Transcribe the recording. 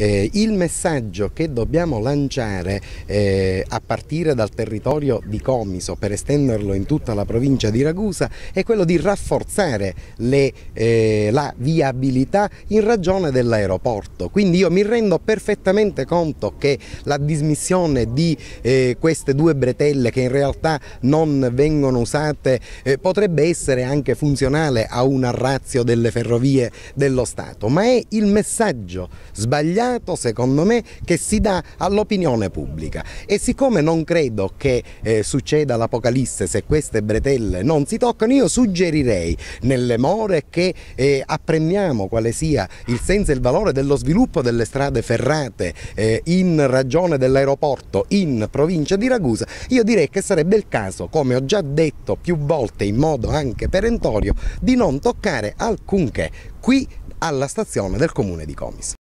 eh, il messaggio che dobbiamo lanciare eh, a partire dal territorio di Comiso per estenderlo in tutta la provincia di Ragusa è quello di rafforzare le, eh, la viabilità in ragione dell'aeroporto. Quindi io mi rendo perfettamente conto che la dismissione di eh, queste due bretelle che in realtà non vengono usate eh, potrebbe essere anche funzionale a un arrazio delle ferrovie dello Stato, ma è il messaggio sbagliato dato, secondo me, che si dà all'opinione pubblica e siccome non credo che eh, succeda l'apocalisse se queste bretelle non si toccano, io suggerirei nelle more che eh, apprendiamo quale sia il senso e il valore dello sviluppo delle strade ferrate eh, in ragione dell'aeroporto in provincia di Ragusa, io direi che sarebbe il caso, come ho già detto più volte in modo anche perentorio, di non toccare alcunché qui alla stazione del comune di Comis.